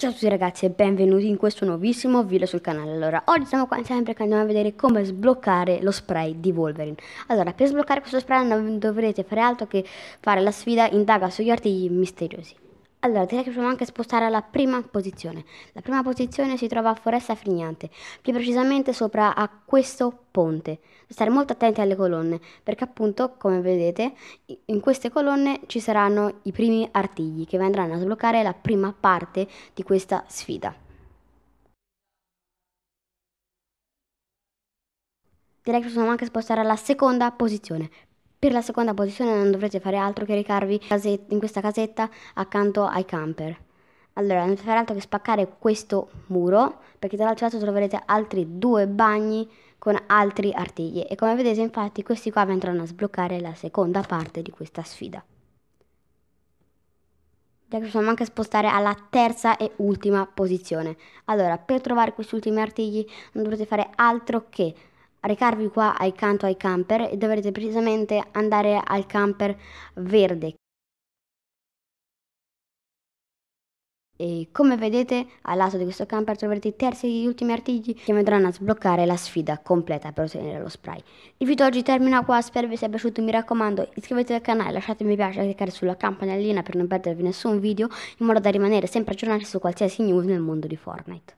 Ciao a tutti ragazzi e benvenuti in questo nuovissimo video sul canale Allora, oggi siamo qua sempre perché andiamo a vedere come sbloccare lo spray di Wolverine Allora, per sbloccare questo spray non dovrete fare altro che fare la sfida indaga sugli artigli misteriosi allora, direi che possiamo anche spostare alla prima posizione. La prima posizione si trova a Foresta Frignante, più precisamente sopra a questo ponte. Stare molto attenti alle colonne, perché appunto, come vedete, in queste colonne ci saranno i primi artigli che andranno a sbloccare la prima parte di questa sfida. Direi che possiamo anche spostare alla seconda posizione, per la seconda posizione non dovrete fare altro che recarvi in questa casetta accanto ai camper. Allora, non fare altro che spaccare questo muro, perché dall'altro lato troverete altri due bagni con altri artigli. E come vedete, infatti, questi qua andranno a sbloccare la seconda parte di questa sfida. Già che possiamo anche spostare alla terza e ultima posizione. Allora, per trovare questi ultimi artigli non dovrete fare altro che recarvi qua accanto ai camper e dovrete precisamente andare al camper verde. E come vedete al lato di questo camper troverete i terzi e gli ultimi artigli che mi andranno a sbloccare la sfida completa per ottenere lo spray. Il video oggi termina qua, spero vi sia piaciuto, mi raccomando iscrivetevi al canale, lasciate un mi piace e cliccare sulla campanellina per non perdervi nessun video in modo da rimanere sempre aggiornati su qualsiasi news nel mondo di Fortnite.